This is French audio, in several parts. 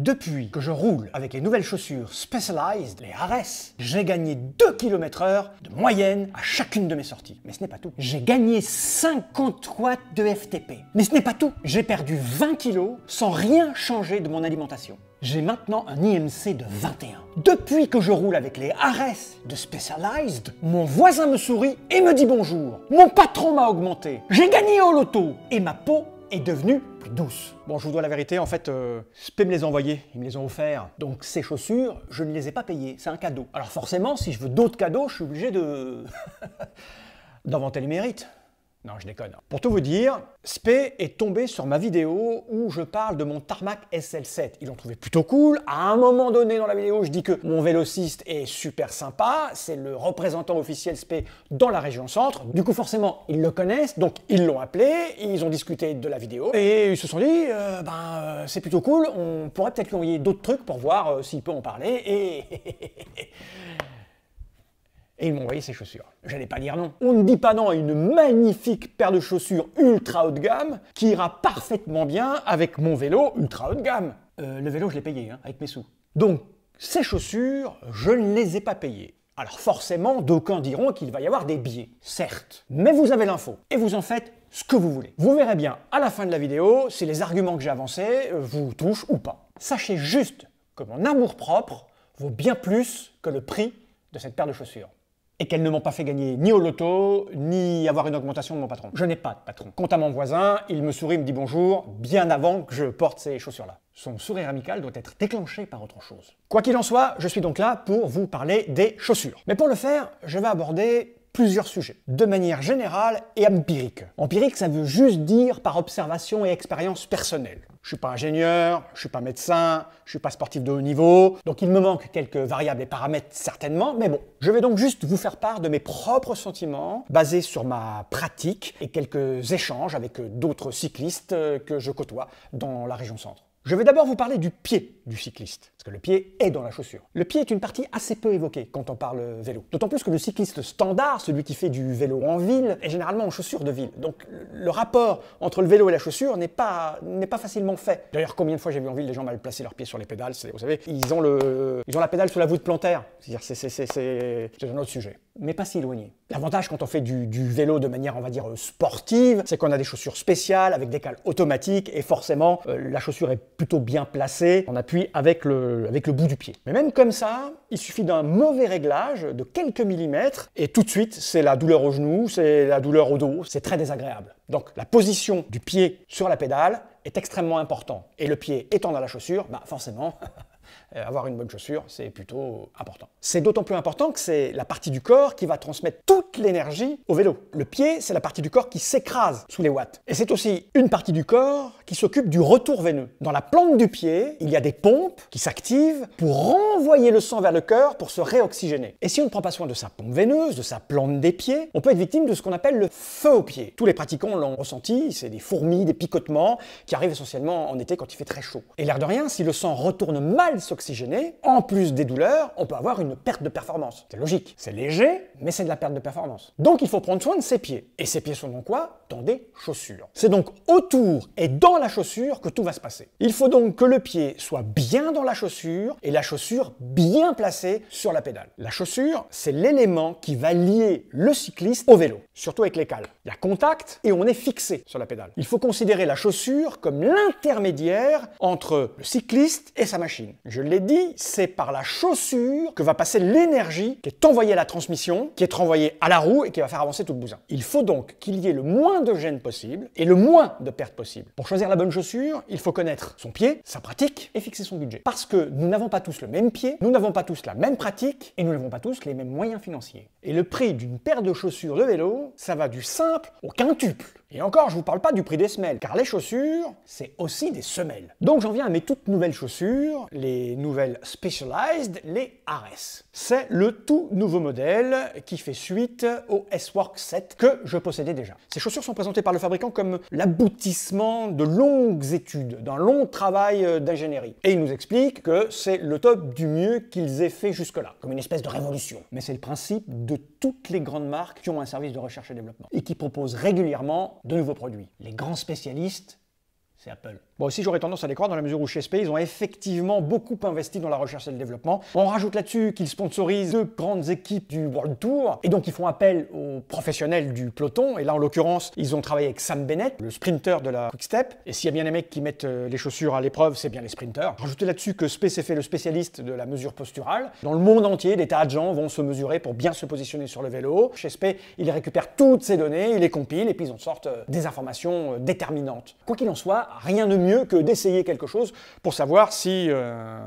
Depuis que je roule avec les nouvelles chaussures Specialized, les Ares, j'ai gagné 2 km heure de moyenne à chacune de mes sorties. Mais ce n'est pas tout. J'ai gagné 50 watts de FTP. Mais ce n'est pas tout. J'ai perdu 20 kilos sans rien changer de mon alimentation. J'ai maintenant un IMC de 21. Depuis que je roule avec les Ares de Specialized, mon voisin me sourit et me dit bonjour. Mon patron m'a augmenté. J'ai gagné au loto. Et ma peau est devenue plus douce. Bon, je vous dois la vérité, en fait, euh, me les a envoyés, ils me les ont offerts. Donc ces chaussures, je ne les ai pas payées, c'est un cadeau. Alors forcément, si je veux d'autres cadeaux, je suis obligé de... d'inventer les mérites. Non, je déconne. Pour tout vous dire, Spé est tombé sur ma vidéo où je parle de mon tarmac SL7. Ils l'ont trouvé plutôt cool. À un moment donné dans la vidéo, je dis que mon vélociste est super sympa. C'est le représentant officiel Spé dans la région centre. Du coup, forcément, ils le connaissent, donc ils l'ont appelé, ils ont discuté de la vidéo et ils se sont dit, euh, ben, euh, c'est plutôt cool. On pourrait peut-être lui envoyer d'autres trucs pour voir euh, s'il peut en parler. Et et ils m'ont envoyé ces chaussures. J'allais pas dire non. On ne dit pas non à une magnifique paire de chaussures ultra haut de gamme qui ira parfaitement bien avec mon vélo ultra haut de gamme. Euh, le vélo, je l'ai payé, hein, avec mes sous. Donc, ces chaussures, je ne les ai pas payées. Alors forcément, d'aucuns diront qu'il va y avoir des biais. certes. Mais vous avez l'info, et vous en faites ce que vous voulez. Vous verrez bien à la fin de la vidéo si les arguments que j'ai avancés euh, vous touchent ou pas. Sachez juste que mon amour propre vaut bien plus que le prix de cette paire de chaussures et qu'elles ne m'ont pas fait gagner ni au loto, ni avoir une augmentation de mon patron. Je n'ai pas de patron. Quant à mon voisin, il me sourit, me dit bonjour, bien avant que je porte ces chaussures-là. Son sourire amical doit être déclenché par autre chose. Quoi qu'il en soit, je suis donc là pour vous parler des chaussures. Mais pour le faire, je vais aborder plusieurs sujets, de manière générale et empirique. Empirique, ça veut juste dire par observation et expérience personnelle. Je suis pas ingénieur, je suis pas médecin, je suis pas sportif de haut niveau, donc il me manque quelques variables et paramètres certainement, mais bon, je vais donc juste vous faire part de mes propres sentiments basés sur ma pratique et quelques échanges avec euh, d'autres cyclistes euh, que je côtoie dans la région centre. Je vais d'abord vous parler du pied du cycliste, parce que le pied est dans la chaussure. Le pied est une partie assez peu évoquée quand on parle vélo, d'autant plus que le cycliste standard, celui qui fait du vélo en ville, est généralement en chaussure de ville. Donc le rapport entre le vélo et la chaussure n'est pas, n'est pas facilement fait. D'ailleurs, combien de fois j'ai vu en ville des gens mal placer leurs pieds sur les pédales, vous savez, ils ont, le, ils ont la pédale sous la voûte plantaire, cest un autre sujet, mais pas si éloigné. L'avantage quand on fait du, vélo de manière, on va dire, euh, sportive, c'est qu'on a des chaussures spéciales avec des cales automatiques et forcément euh, la chaussure est plutôt bien placée, on appuie avec le, avec le bout du pied. Mais même comme ça, il suffit d'un mauvais réglage de quelques millimètres et tout de suite, c'est la douleur au genou, c'est la douleur au dos, c'est très désagréable. Donc la position du pied sur la pédale est extrêmement importante. Et le pied étant dans la chaussure, bah forcément, Euh, avoir une bonne chaussure, c'est plutôt important. C'est d'autant plus important que c'est la partie du corps qui va transmettre toute l'énergie au vélo. Le pied, c'est la partie du corps qui s'écrase sous les watts. Et c'est aussi une partie du corps qui s'occupe du retour veineux. Dans la plante du pied, il y a des pompes qui s'activent pour renvoyer le sang vers le cœur pour se réoxygéner. Et si on ne prend pas soin de sa pompe veineuse, de sa plante des pieds, on peut être victime de ce qu'on appelle le feu au pied. Tous les pratiquants l'ont ressenti, c'est des fourmis, des picotements qui arrivent essentiellement en été quand il fait très chaud. Et l'air de rien, si le sang retourne mal oxygéné, en plus des douleurs, on peut avoir une perte de performance. C'est logique. C'est léger, mais c'est de la perte de performance. Donc il faut prendre soin de ses pieds. Et ses pieds sont donc quoi des chaussures. C'est donc autour et dans la chaussure que tout va se passer. Il faut donc que le pied soit bien dans la chaussure et la chaussure bien placée sur la pédale. La chaussure, c'est l'élément qui va lier le cycliste au vélo, surtout avec les cales. Il y a contact et on est fixé sur la pédale. Il faut considérer la chaussure comme l'intermédiaire entre le cycliste et sa machine. Je l'ai dit, c'est par la chaussure que va passer l'énergie qui est envoyée à la transmission, qui est renvoyée à la roue et qui va faire avancer tout le bousin. Il faut donc qu'il y ait le moins de gêne possible et le moins de pertes possible. Pour choisir la bonne chaussure, il faut connaître son pied, sa pratique et fixer son budget. Parce que nous n'avons pas tous le même pied, nous n'avons pas tous la même pratique et nous n'avons pas tous les mêmes moyens financiers. Et le prix d'une paire de chaussures de vélo, ça va du simple au quintuple. Et encore, je vous parle pas du prix des semelles, car les chaussures, c'est aussi des semelles. Donc j'en viens à mes toutes nouvelles chaussures, les nouvelles Specialized, les Ares. C'est le tout nouveau modèle qui fait suite au S-Work 7 que je possédais déjà. Ces chaussures sont présentées par le fabricant comme l'aboutissement de longues études, d'un long travail euh, d'ingénierie. Et il nous explique que c'est le top du mieux qu'ils aient fait jusque-là, comme une espèce de révolution. Mais c'est le principe de toutes les grandes marques qui ont un service de recherche et développement et qui proposent régulièrement de nouveaux produits. Les grands spécialistes c'est Apple. Bon, aussi, j'aurais tendance à les croire dans la mesure où chez SP, ils ont effectivement beaucoup investi dans la recherche et le développement. On rajoute là-dessus qu'ils sponsorisent deux grandes équipes du World Tour et donc ils font appel aux professionnels du peloton. Et là, en l'occurrence, ils ont travaillé avec Sam Bennett, le sprinter de la Quick Step. Et s'il y a bien des mecs qui mettent euh, les chaussures à l'épreuve, c'est bien les sprinters. Rajoutez là-dessus que Spé s'est fait le spécialiste de la mesure posturale. Dans le monde entier, des tas de gens vont se mesurer pour bien se positionner sur le vélo. Chez Spé, ils récupèrent toutes ces données, ils les compilent et puis ils en sortent euh, des informations euh, déterminantes. Quoi qu'il en soit, rien de mieux que d'essayer quelque chose pour savoir si, euh,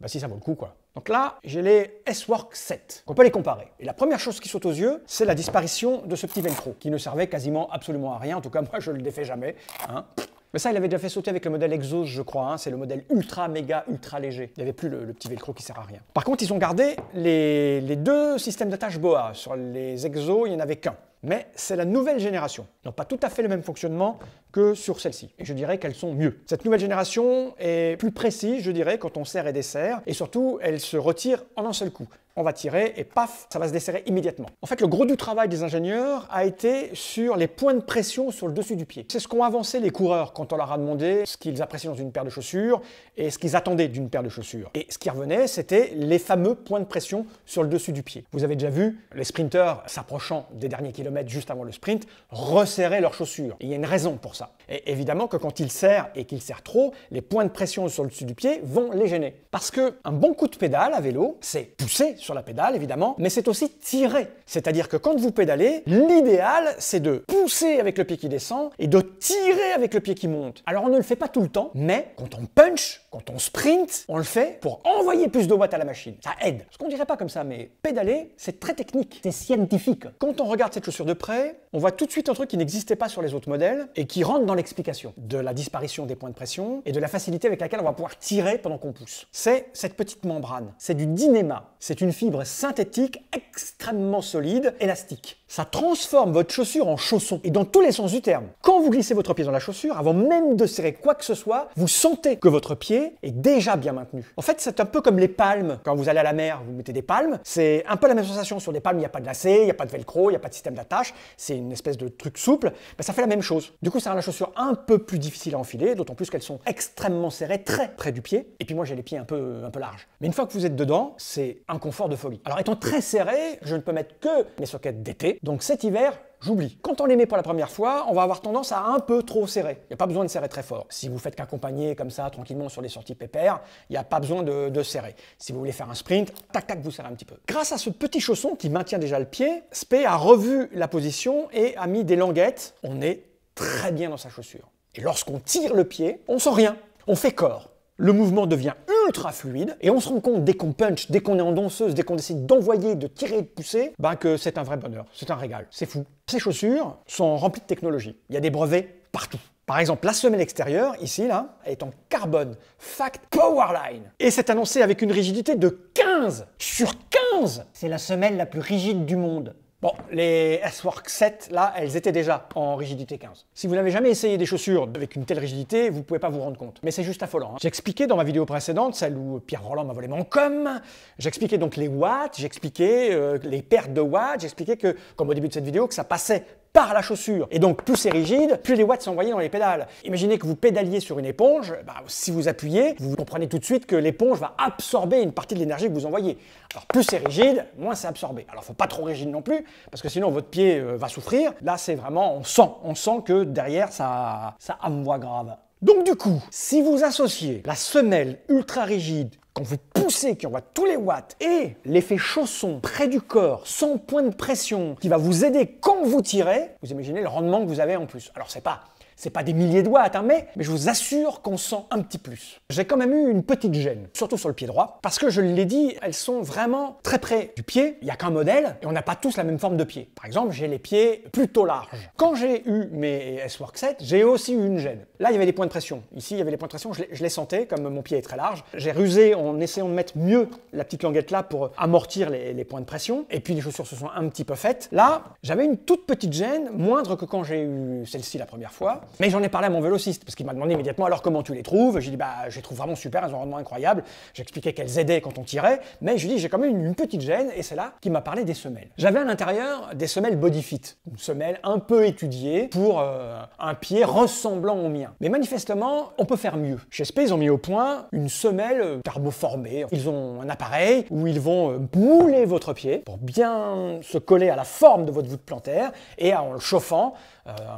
bah, si ça vaut le coup. quoi. Donc là, j'ai les S-Work 7. On peut les comparer. Et la première chose qui saute aux yeux, c'est la disparition de ce petit velcro, qui ne servait quasiment absolument à rien. En tout cas, moi, je le défais jamais. Hein. Mais ça, il avait déjà fait sauter avec le modèle Exos, je crois. Hein. C'est le modèle ultra, méga, ultra léger. Il n'y avait plus le, petit velcro qui sert à rien. Par contre, ils ont gardé les, les deux systèmes d'attache BOA. Sur les Exos, il n'y en avait qu'un mais c'est la nouvelle génération. Ils pas tout à fait le même fonctionnement que sur celle-ci. Et je dirais qu'elles sont mieux. Cette nouvelle génération est plus précise, je dirais, quand on serre et dessert, et surtout, elle se retire en un seul coup. On va tirer et paf, ça va se desserrer immédiatement. En fait, le gros du travail des ingénieurs a été sur les points de pression sur le dessus du pied. C'est ce qu'ont avancé les coureurs quand on leur a demandé ce qu'ils appréciaient dans une paire de chaussures et ce qu'ils attendaient d'une paire de chaussures. Et ce qui revenait, c'était les fameux points de pression sur le dessus du pied. Vous avez déjà vu les sprinteurs s'approchant des derniers kilomètres mettre juste avant le sprint, resserrer leurs chaussures. il y a une raison pour ça. Et évidemment que quand ils serrent et qu'ils serrent trop, les points de pression sur le dessus du pied vont les gêner. Parce que un bon coup de pédale à vélo, c'est pousser sur la pédale évidemment, mais c'est aussi tirer. C'est-à-dire que quand vous pédalez, l'idéal c'est de pousser avec le pied qui descend et de tirer avec le pied qui monte. Alors on ne le fait pas tout le temps, mais quand on punch, quand on sprint, on le fait pour envoyer plus de watts à la machine. Ça aide. Ce qu'on dirait pas comme ça, mais pédaler, c'est très technique, c'est scientifique. Quand on regarde cette chaussure de près, on voit tout de suite un truc qui n'existait pas sur les autres modèles et qui rentre dans l'explication de la disparition des points de pression et de la facilité avec laquelle on va pouvoir tirer pendant qu'on pousse. C'est cette petite membrane, c'est du dynéma, c'est une fibre synthétique extrêmement solide, élastique. Ça transforme votre chaussure en chausson et dans tous les sens du terme. Quand vous glissez votre pied dans la chaussure, avant même de serrer quoi que ce soit, vous sentez que votre pied est déjà bien maintenu. En fait, c'est un peu comme les palmes. Quand vous allez à la mer, vous mettez des palmes. C'est un peu la même sensation. Sur des palmes, il n'y a pas de lacet, il n'y a pas de velcro, il n'y a pas de système d'attente c'est une espèce de truc souple, bah, ça fait la même chose. Du coup, ça rend la chaussure un peu plus difficile à enfiler, d'autant plus qu'elles sont extrêmement serrées, très près du pied. Et puis moi, j'ai les pieds un peu, un peu larges. Mais une fois que vous êtes dedans, c'est un confort de folie. Alors étant très serré, je ne peux mettre que mes soquettes d'été. Donc cet hiver, j'oublie. Quand on les met pour la première fois, on va avoir tendance à un peu trop serrer. Il n'y a pas besoin de serrer très fort. Si vous faites qu'accompagner comme ça, tranquillement sur les sorties pépères, il n'y a pas besoin de, serrer. Si vous voulez faire un sprint, tac tac, vous serrez un petit peu. Grâce à ce petit chausson qui maintient déjà le pied, Spey a revu la position et a mis des languettes. On est très bien dans sa chaussure. Et lorsqu'on tire le pied, on sent rien. On fait corps le mouvement devient ultra fluide et on se rend compte dès qu'on punch, dès qu'on est en danseuse, dès qu'on décide d'envoyer, de tirer de pousser, ben que c'est un vrai bonheur, c'est un régal, c'est fou. Ces chaussures sont remplies de technologie. Il y a des brevets partout. Par exemple, la semelle extérieure, ici, là, est en carbone, fact powerline. Et c'est annoncé avec une rigidité de 15 sur 15 C'est la semelle la plus rigide du monde. Bon, les S-Work 7, là, elles étaient déjà en rigidité 15. Si vous n'avez jamais essayé des chaussures avec une telle rigidité, vous ne pouvez pas vous rendre compte. Mais c'est juste affolant. Hein. J'expliquais dans ma vidéo précédente, celle où Pierre Roland m'a volé mon com, j'expliquais donc les watts, j'expliquais euh, les pertes de watts, j'expliquais que, comme au début de cette vidéo, que ça passait par la chaussure. Et donc plus c'est rigide, plus les watts sont envoyés dans les pédales. Imaginez que vous pédaliez sur une éponge, bah, si vous appuyez, vous comprenez tout de suite que l'éponge va absorber une partie de l'énergie que vous envoyez. Alors plus c'est rigide, moins c'est absorbé. Alors faut pas trop rigide non plus, parce que sinon votre pied euh, va souffrir. Là c'est vraiment, on sent, on sent que derrière ça, ça envoie grave. Donc du coup, si vous associez la semelle ultra rigide quand vous poussez, qui envoie tous les watts, et l'effet chausson près du corps, sans point de pression, qui va vous aider quand vous tirez, vous imaginez le rendement que vous avez en plus. Alors c'est pas c'est pas des milliers de doigts hein, mais, mais je vous assure qu'on sent un petit plus. J'ai quand même eu une petite gêne, surtout sur le pied droit, parce que je l'ai dit, elles sont vraiment très près du pied. Il n'y a qu'un modèle et on n'a pas tous la même forme de pied. Par exemple, j'ai les pieds plutôt larges. Quand j'ai eu mes S-Work 7, j'ai aussi eu une gêne. Là, il y avait des points de pression. Ici, il y avait des points de pression, je les, sentais, comme mon pied est très large. J'ai rusé en essayant de mettre mieux la petite languette là pour amortir les, les points de pression. Et puis, les chaussures se sont un petit peu faites. Là, j'avais une toute petite gêne, moindre que quand j'ai eu celle-ci la première fois. Mais j'en ai parlé à mon vélociste, parce qu'il m'a demandé immédiatement alors comment tu les trouves. J'ai dit bah je les trouve vraiment super, elles ont un rendement incroyable. J'expliquais qu'elles aidaient quand on tirait, mais je lui dis j'ai quand même une, petite gêne, et c'est là qu'il m'a parlé des semelles. J'avais à l'intérieur des semelles bodyfit. une semelle un peu étudiée pour euh, un pied ressemblant au mien. Mais manifestement, on peut faire mieux. Chez SP, ils ont mis au point une semelle euh, carboformée. Ils ont un appareil où ils vont euh, mouler votre pied pour bien se coller à la forme de votre voûte plantaire et en le chauffant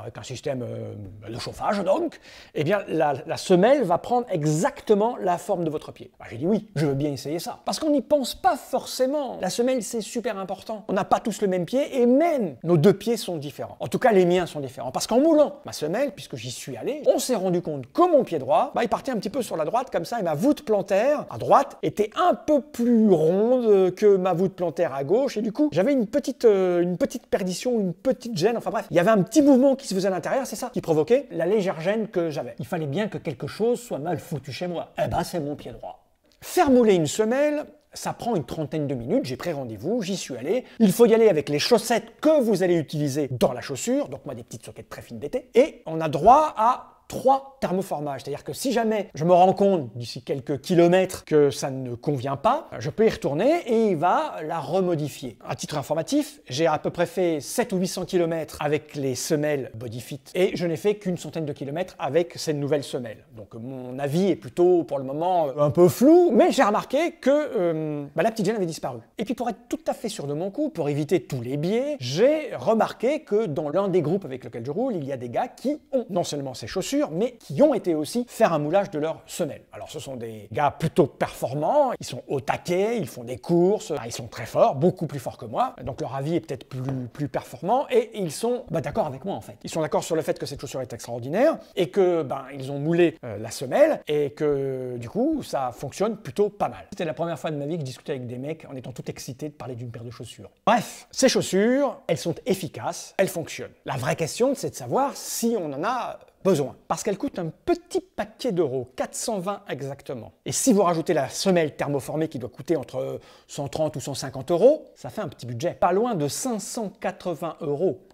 avec un système euh, le chauffage donc, eh bien la, semelle va prendre exactement la forme de votre pied. Bah, j'ai dit oui, je veux bien essayer ça. Parce qu'on n'y pense pas forcément. La semelle, c'est super important. On n'a pas tous le même pied et même nos deux pieds sont différents. En tout cas, les miens sont différents. Parce qu'en moulant ma semelle, puisque j'y suis allé, on s'est rendu compte que mon pied droit, bah, il partait un petit peu sur la droite comme ça et ma voûte plantaire à droite était un peu plus ronde que ma voûte plantaire à gauche et du coup, j'avais une petite, euh, une petite perdition, une petite gêne. Enfin bref, il y avait un petit mouvement qui se faisait à l'intérieur, c'est ça qui provoquait la légère gêne que j'avais. Il fallait bien que quelque chose soit mal foutu chez moi. Eh ben, c'est mon pied droit. Faire mouler une semelle, ça prend une trentaine de minutes, j'ai pris rendez-vous, j'y suis allé. Il faut y aller avec les chaussettes que vous allez utiliser dans la chaussure, donc moi des petites soquettes très fines d'été, et on a droit à trois thermoformages. C'est-à-dire que si jamais je me rends compte d'ici quelques kilomètres que ça ne convient pas, je peux y retourner et il va la remodifier. À titre informatif, j'ai à peu près fait 7 ou 800 km avec les semelles Bodyfit et je n'ai fait qu'une centaine de kilomètres avec ces nouvelles semelles. Donc mon avis est plutôt pour le moment euh, un peu flou, mais j'ai remarqué que euh, bah, la petite gêne avait disparu. Et puis pour être tout à fait sûr de mon coup, pour éviter tous les biais, j'ai remarqué que dans l'un des groupes avec lequel je roule, il y a des gars qui ont non seulement ces chaussures, mais qui ont été aussi faire un moulage de leur semelle. Alors ce sont des gars plutôt performants, ils sont au taquet, ils font des courses, ils sont très forts, beaucoup plus forts que moi, donc leur avis est peut-être plus, plus performant, et ils sont bah, d'accord avec moi en fait. Ils sont d'accord sur le fait que cette chaussure est extraordinaire, et que bah, ils ont moulé euh, la semelle, et que du coup ça fonctionne plutôt pas mal. C'était la première fois de ma vie que je discutais avec des mecs en étant tout excité de parler d'une paire de chaussures. Bref, ces chaussures, elles sont efficaces, elles fonctionnent. La vraie question, c'est de savoir si on en a besoin parce qu'elle coûte un petit paquet d'euros, 420 exactement. Et si vous rajoutez la semelle thermoformée qui doit coûter entre 130 ou 150 euros, ça fait un petit budget, pas loin de 580 euros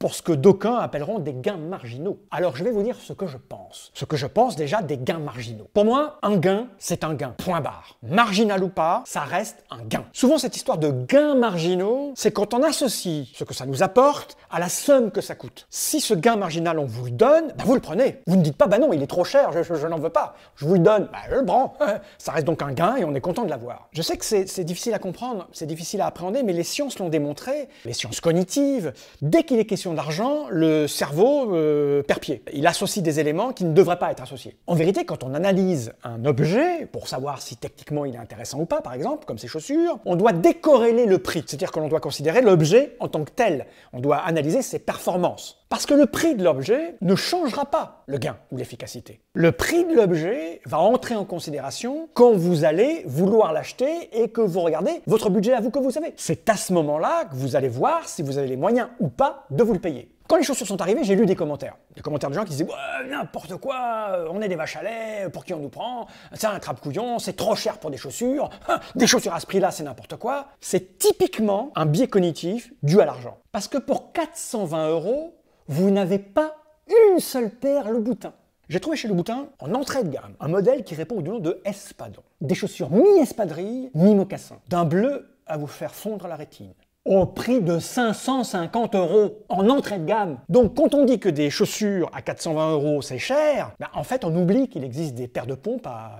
pour ce que d'aucuns appelleront des gains marginaux. Alors je vais vous dire ce que je pense. Ce que je pense déjà des gains marginaux. Pour moi, un gain, c'est un gain. Point barre. Marginal ou pas, ça reste un gain. Souvent cette histoire de gains marginaux, c'est quand on associe ce que ça nous apporte à la somme que ça coûte. Si ce gain marginal, on vous le donne, ben, vous le prenez. Vous ne dites pas, bah non, il est trop cher, je, n'en veux pas. Je vous le donne, bah je le prends. ça reste donc un gain et on est content de l'avoir. Je sais que c'est difficile à comprendre, c'est difficile à appréhender, mais les sciences l'ont démontré, les sciences cognitives. Dès qu'il est question d'argent, le cerveau euh, Il associe des éléments qui ne devraient pas être associés. En vérité, quand on analyse un objet, pour savoir si techniquement il est intéressant ou pas, par exemple, comme ses chaussures, on doit décorréler le prix. C'est-à-dire que l'on doit considérer l'objet en tant que tel. On doit analyser ses performances. Parce que le prix de l'objet ne changera pas le gain ou l'efficacité. Le prix de l'objet va entrer en considération quand vous allez vouloir l'acheter et que vous regardez votre budget à vous que vous savez. C'est à ce moment-là que vous allez voir si vous avez les moyens ou pas de vous le payer. Quand les chaussures sont arrivées, j'ai lu des commentaires. Des commentaires de gens qui disaient n'importe quoi, euh, on est des vaches à lait, pour qui on nous prend C'est un crabe couillon, c'est trop cher pour des chaussures, hein, des chaussures à ce prix-là, c'est n'importe quoi. C'est typiquement un biais cognitif dû à l'argent. Parce que pour 420 euros, vous n'avez pas une seule paire le boutin. J'ai trouvé chez Le Boutin en entrée de gamme, un modèle qui répond au nom de Espadon. Des chaussures mi espadrilles mi-mocassin, d'un bleu à vous faire fondre la rétine. Au prix de 550 euros en entrée de gamme. Donc quand on dit que des chaussures à 420 euros c'est cher, ben, en fait on oublie qu'il existe des paires de pompes à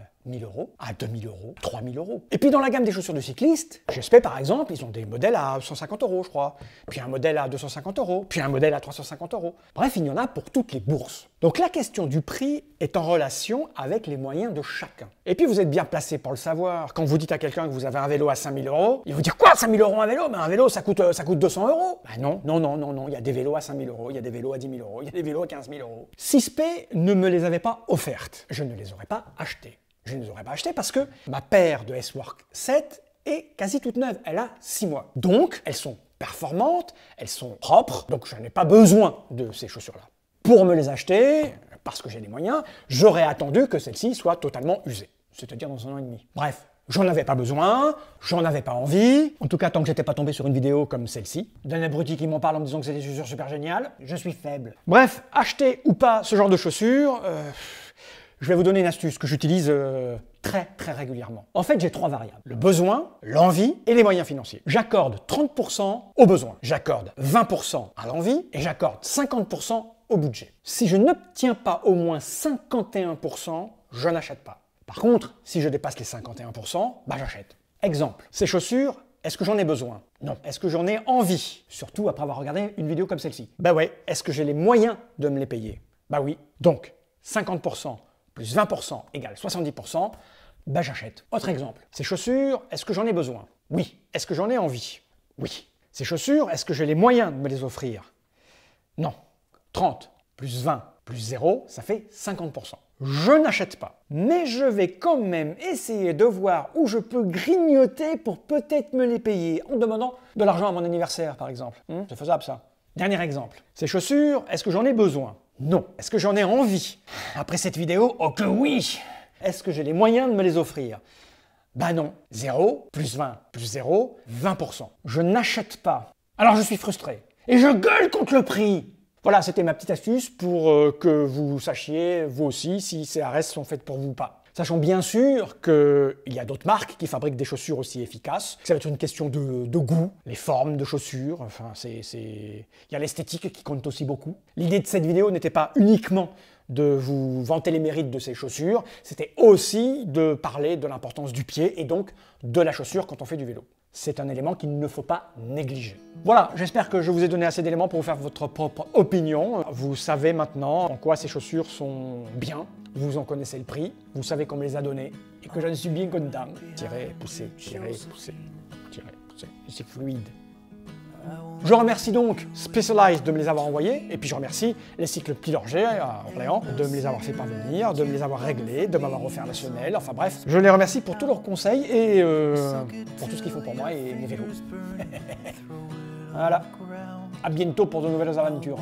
à 2000 euros, 3000 euros. Et puis dans la gamme des chaussures de cycliste, j'espère par exemple, ils ont des modèles à 150 euros, je crois, puis un modèle à 250 euros, puis un modèle à 350 euros. Bref, il y en a pour toutes les bourses. Donc la question du prix est en relation avec les moyens de chacun. Et puis vous êtes bien placé pour le savoir. Quand vous dites à quelqu'un que vous avez un vélo à 5000 euros, il vous dire « quoi 5000 euros un vélo Mais ben, un vélo ça coûte, euh, ça coûte 200 euros Ben non, non, non, non, non. Il y a des vélos à 5000 euros, il y a des vélos à 10 000 euros, il y a des vélos à 15 000 euros. 6P ne me les avait pas offertes. Je ne les aurais pas achetées. Je ne les aurais pas achetées parce que ma paire de S-Work 7 est quasi toute neuve. Elle a 6 mois. Donc, elles sont performantes, elles sont propres, donc je n'ai pas besoin de ces chaussures-là. Pour me les acheter, parce que j'ai les moyens, j'aurais attendu que celle ci soit totalement usée. c'est-à-dire dans un an et demi. Bref, J'en avais pas besoin, j'en avais pas envie, en tout cas tant que j'étais pas tombé sur une vidéo comme celle-ci, d'un abruti qui m'en parle en me disant que c'est des chaussures super géniales, je suis faible. Bref, acheter ou pas ce genre de chaussures, euh, je vais vous donner une astuce que j'utilise euh, très très régulièrement. En fait, j'ai trois variables. Le besoin, l'envie et les moyens financiers. J'accorde 30% au besoin, j'accorde 20% à l'envie et j'accorde 50% au budget. Si je n'obtiens pas au moins 51%, je n'achète pas. Par contre, si je dépasse les 51%, bah j'achète. Exemple, ces chaussures, est-ce que j'en ai besoin Non. Est-ce que j'en ai envie Surtout après avoir regardé une vidéo comme celle-ci. Bah ouais, est-ce que j'ai les moyens de me les payer Bah oui. Donc, 50% plus 20% égale 70%, bah j'achète. Autre exemple, ces chaussures, est-ce que j'en ai besoin Oui. Est-ce que j'en ai envie Oui. Ces chaussures, est-ce que j'ai les moyens de me les offrir Non. 30 plus 20 plus 0, ça fait 50%. Je n'achète pas, mais je vais quand même essayer de voir où je peux grignoter pour peut-être me les payer en demandant de l'argent à mon anniversaire par exemple. Hmm C'est faisable ça. Dernier exemple, ces chaussures, est-ce que j'en ai besoin non. Est-ce que j'en ai envie Après cette vidéo, oh que oui Est-ce que j'ai les moyens de me les offrir Bah non. 0 plus 20 plus 0, 20%. Je n'achète pas. Alors je suis frustré. Et je gueule contre le prix Voilà, c'était ma petite astuce pour euh, que vous sachiez, vous aussi, si ces arrêts sont faites pour vous ou pas. Sachant bien sûr qu'il y a d'autres marques qui fabriquent des chaussures aussi efficaces. Ça va être une question de, goût, les formes de chaussures, enfin, c'est. Il y a l'esthétique qui compte aussi beaucoup. L'idée de cette vidéo n'était pas uniquement de vous vanter les mérites de ces chaussures, c'était aussi de parler de l'importance du pied et donc de la chaussure quand on fait du vélo c'est un élément qu'il ne faut pas négliger. Voilà, j'espère que je vous ai donné assez d'éléments pour vous faire votre propre opinion. Vous savez maintenant en quoi ces chaussures sont bien, vous en connaissez le prix, vous savez qu'on les a données et que je ne suis bien content. Tirez, poussez, tirez, poussez, tirez, poussez. C'est fluide. Je remercie donc Specialized de me les avoir envoyés, et puis je remercie les cycles Pilorger à euh, Orléans de me les avoir fait parvenir, de me les avoir réglés, de m'avoir offert national, enfin bref. Je les remercie pour tous leurs conseils et euh, pour tout ce qu'ils font pour moi et mes vélos. voilà. À bientôt pour de nouvelles aventures.